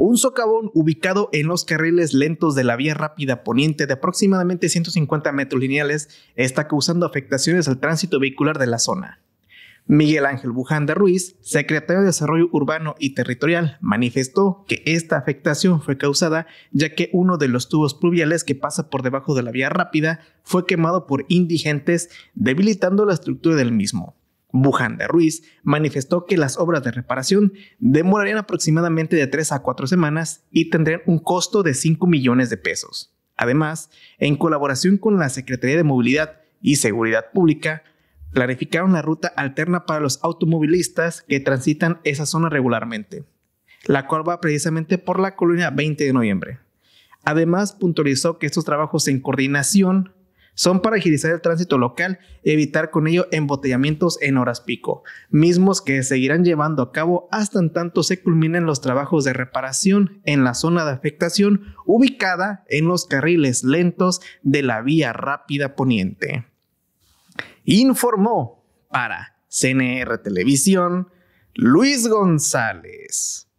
un socavón ubicado en los carriles lentos de la vía rápida poniente de aproximadamente 150 metros lineales está causando afectaciones al tránsito vehicular de la zona. Miguel Ángel Bujanda Ruiz, secretario de Desarrollo Urbano y Territorial, manifestó que esta afectación fue causada ya que uno de los tubos pluviales que pasa por debajo de la vía rápida fue quemado por indigentes, debilitando la estructura del mismo. Buján de Ruiz manifestó que las obras de reparación demorarían aproximadamente de 3 a 4 semanas y tendrían un costo de 5 millones de pesos. Además, en colaboración con la Secretaría de Movilidad y Seguridad Pública, clarificaron la ruta alterna para los automovilistas que transitan esa zona regularmente, la cual va precisamente por la colonia 20 de noviembre. Además, puntualizó que estos trabajos en coordinación son para agilizar el tránsito local y evitar con ello embotellamientos en horas pico, mismos que seguirán llevando a cabo hasta en tanto se culminen los trabajos de reparación en la zona de afectación ubicada en los carriles lentos de la vía rápida poniente. Informó para CNR Televisión Luis González.